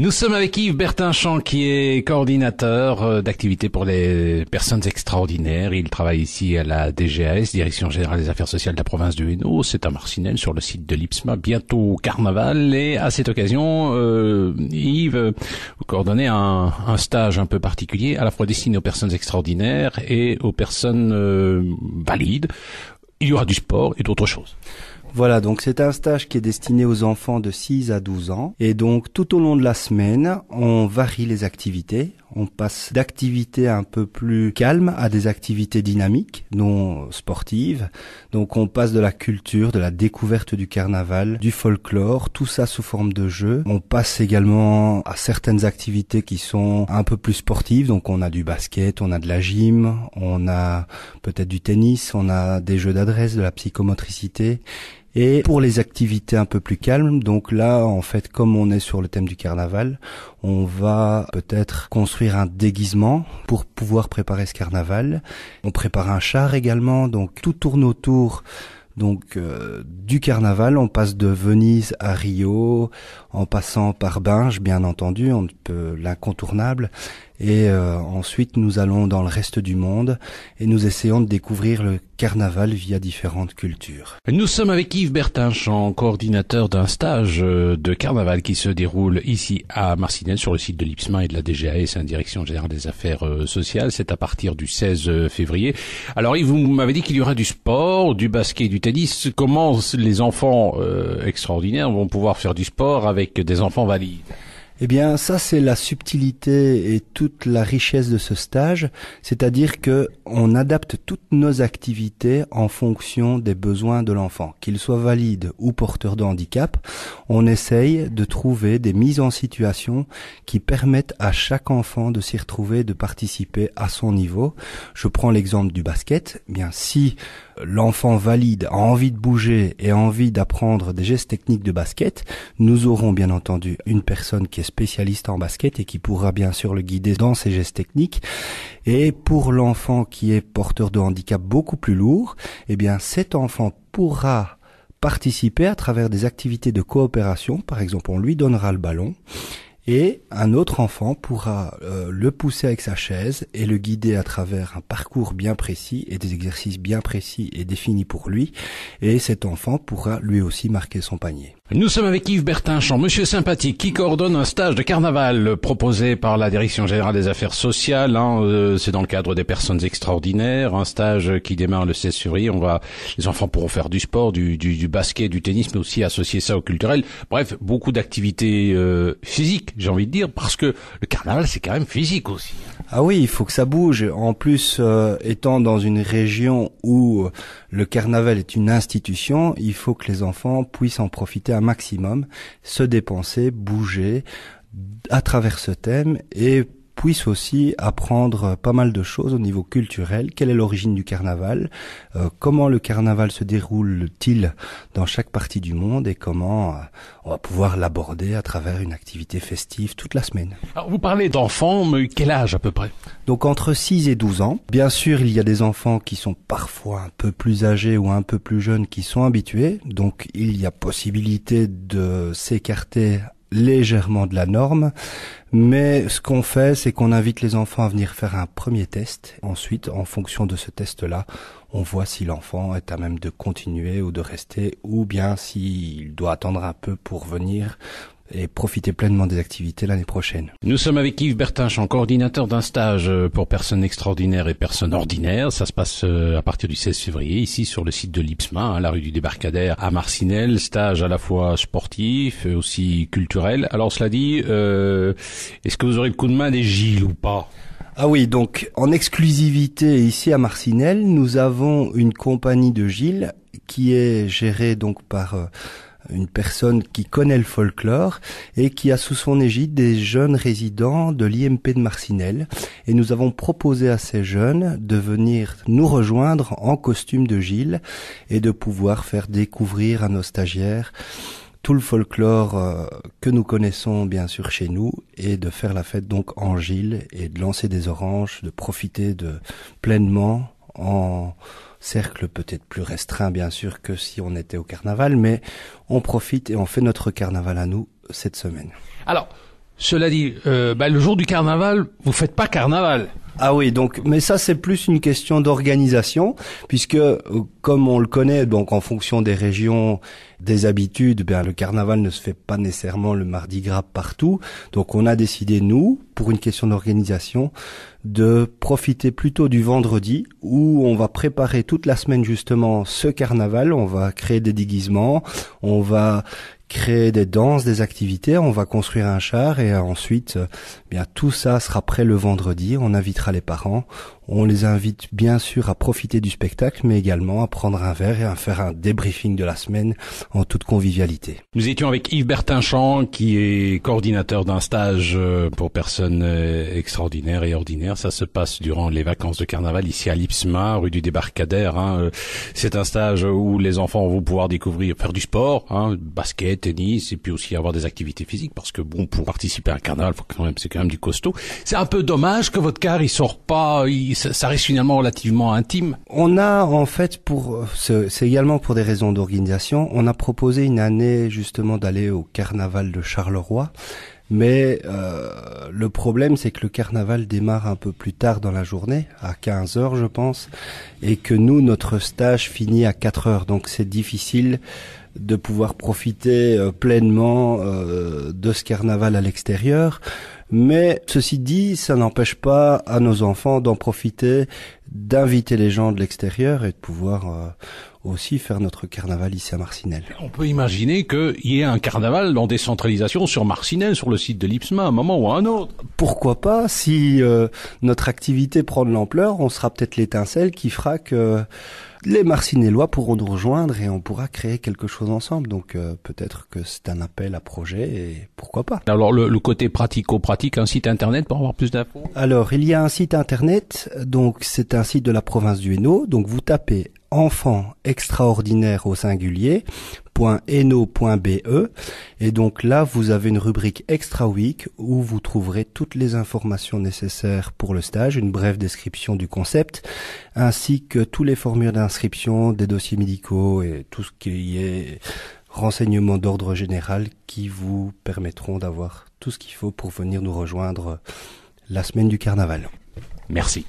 Nous sommes avec Yves Bertinchamp qui est coordinateur euh, d'activités pour les personnes extraordinaires. Il travaille ici à la DGAS, Direction Générale des Affaires Sociales de la province du Hainaut. C'est à Marcinelle sur le site de l'Ipsma, bientôt carnaval. Et à cette occasion, euh, Yves, vous coordonnez un, stage un peu particulier, à la fois destiné aux personnes extraordinaires et aux personnes euh, valides. Il y aura du sport et d'autres choses. Voilà, donc c'est un stage qui est destiné aux enfants de 6 à 12 ans. Et donc tout au long de la semaine, on varie les activités. On passe d'activités un peu plus calmes à des activités dynamiques, non sportives. Donc on passe de la culture, de la découverte du carnaval, du folklore, tout ça sous forme de jeu. On passe également à certaines activités qui sont un peu plus sportives. Donc on a du basket, on a de la gym, on a peut-être du tennis, on a des jeux d'adresse, de la psychomotricité. Et pour les activités un peu plus calmes, donc là, en fait, comme on est sur le thème du carnaval, on va peut-être construire un déguisement pour pouvoir préparer ce carnaval. On prépare un char également, donc tout tourne autour donc euh, du carnaval, on passe de Venise à Rio, en passant par Binge, bien entendu, on peut l'incontournable, et euh, ensuite, nous allons dans le reste du monde et nous essayons de découvrir le carnaval via différentes cultures. Nous sommes avec Yves Bertinchamp, coordinateur d'un stage euh, de carnaval qui se déroule ici à Marcinelle sur le site de l'IPSMA et de la DGAS, la hein, Direction Générale des Affaires euh, Sociales. C'est à partir du 16 février. Alors Yves, vous m'avez dit qu'il y aura du sport, du basket, du tennis. Comment les enfants extraordinaires vont pouvoir faire du sport avec des enfants valides eh bien, ça c'est la subtilité et toute la richesse de ce stage, c'est-à-dire que on adapte toutes nos activités en fonction des besoins de l'enfant, qu'il soit valide ou porteur de handicap. On essaye de trouver des mises en situation qui permettent à chaque enfant de s'y retrouver, de participer à son niveau. Je prends l'exemple du basket. Eh bien, si l'enfant valide a envie de bouger et a envie d'apprendre des gestes techniques de basket, nous aurons bien entendu une personne qui est spécialiste en basket et qui pourra bien sûr le guider dans ses gestes techniques. Et pour l'enfant qui est porteur de handicap beaucoup plus lourd, eh bien cet enfant pourra participer à travers des activités de coopération. Par exemple, on lui donnera le ballon et un autre enfant pourra euh, le pousser avec sa chaise et le guider à travers un parcours bien précis et des exercices bien précis et définis pour lui, et cet enfant pourra lui aussi marquer son panier. Nous sommes avec Yves Bertinchamp, monsieur sympathique, qui coordonne un stage de carnaval proposé par la Direction générale des affaires sociales. Hein, euh, c'est dans le cadre des personnes extraordinaires, un stage qui démarre le 16 février. On va, les enfants pourront faire du sport, du, du, du basket, du tennis, mais aussi associer ça au culturel. Bref, beaucoup d'activités euh, physiques j'ai envie de dire, parce que le carnaval, c'est quand même physique aussi. Ah oui, il faut que ça bouge. En plus, euh, étant dans une région où le carnaval est une institution, il faut que les enfants puissent en profiter un maximum, se dépenser, bouger à travers ce thème et puisse aussi apprendre pas mal de choses au niveau culturel. Quelle est l'origine du carnaval euh, Comment le carnaval se déroule-t-il dans chaque partie du monde Et comment euh, on va pouvoir l'aborder à travers une activité festive toute la semaine Alors, Vous parlez d'enfants, mais quel âge à peu près Donc entre 6 et 12 ans. Bien sûr, il y a des enfants qui sont parfois un peu plus âgés ou un peu plus jeunes qui sont habitués. Donc il y a possibilité de s'écarter légèrement de la norme. Mais ce qu'on fait, c'est qu'on invite les enfants à venir faire un premier test. Ensuite, en fonction de ce test-là, on voit si l'enfant est à même de continuer ou de rester, ou bien s'il doit attendre un peu pour venir, et profiter pleinement des activités l'année prochaine. Nous sommes avec Yves en coordinateur d'un stage euh, pour personnes extraordinaires et personnes ordinaires. Ça se passe euh, à partir du 16 février, ici sur le site de l'Ipsma, à hein, la rue du Débarcadère à Marcinelle. Stage à la fois sportif, et euh, aussi culturel. Alors cela dit, est-ce que vous aurez le coup de main des Gilles ou pas ah oui, donc en exclusivité ici à Marcinelle, nous avons une compagnie de Gilles qui est gérée donc par une personne qui connaît le folklore et qui a sous son égide des jeunes résidents de l'IMP de Marcinelle. Et nous avons proposé à ces jeunes de venir nous rejoindre en costume de Gilles et de pouvoir faire découvrir à nos stagiaires tout le folklore euh, que nous connaissons bien sûr chez nous et de faire la fête donc en Gilles et de lancer des oranges, de profiter de pleinement en Cercle peut-être plus restreint, bien sûr, que si on était au carnaval, mais on profite et on fait notre carnaval à nous cette semaine. Cela dit, euh, bah, le jour du carnaval, vous faites pas carnaval. Ah oui, donc mais ça c'est plus une question d'organisation puisque euh, comme on le connaît donc en fonction des régions, des habitudes, bien le carnaval ne se fait pas nécessairement le mardi gras partout. Donc on a décidé nous pour une question d'organisation de profiter plutôt du vendredi où on va préparer toute la semaine justement ce carnaval, on va créer des déguisements, on va créer des danses, des activités. On va construire un char et euh, ensuite, euh, bien tout ça sera prêt le vendredi. On invitera les parents, on les invite bien sûr à profiter du spectacle, mais également à prendre un verre et à faire un débriefing de la semaine en toute convivialité. Nous étions avec Yves Bertinchamp, qui est coordinateur d'un stage euh, pour personnes euh, extraordinaires et ordinaires. Ça se passe durant les vacances de carnaval ici à Lipsma, rue du Débarcadère. Hein. Euh, c'est un stage où les enfants vont pouvoir découvrir, faire du sport, hein, basket, tennis, et puis aussi avoir des activités physiques, parce que bon, pour participer à un carnaval, quand même, c'est quand même du costaud. C'est un peu dommage que votre car il sort pas, ça reste finalement relativement intime. On a en fait pour, euh, c'est également pour des raisons d'organisation, on a proposé une année justement d'aller au carnaval de Charleroi. Mais euh, le problème, c'est que le carnaval démarre un peu plus tard dans la journée, à 15 heures, je pense, et que nous, notre stage finit à 4 heures. Donc c'est difficile de pouvoir profiter euh, pleinement euh, de ce carnaval à l'extérieur. Mais ceci dit, ça n'empêche pas à nos enfants d'en profiter, d'inviter les gens de l'extérieur et de pouvoir euh, aussi faire notre carnaval ici à Marcinelle. On peut imaginer qu'il y ait un carnaval en décentralisation sur Marcinelle, sur le site de l'Ipsma, à un moment ou à un autre. Pourquoi pas Si euh, notre activité prend de l'ampleur, on sera peut-être l'étincelle qui fera que les Marcinellois pourront nous rejoindre et on pourra créer quelque chose ensemble. Donc euh, peut-être que c'est un appel à projet et pourquoi pas. Alors le, le côté pratico-pratique, un site internet pour avoir plus d'infos Alors il y a un site internet, donc c'est un site de la province du Hainaut. Donc vous tapez enfant extraordinaire au singulier et donc là vous avez une rubrique Extra Week où vous trouverez toutes les informations nécessaires pour le stage, une brève description du concept ainsi que tous les formulaires d'inscription, des dossiers médicaux et tout ce qui est renseignements d'ordre général qui vous permettront d'avoir tout ce qu'il faut pour venir nous rejoindre la semaine du carnaval. Merci.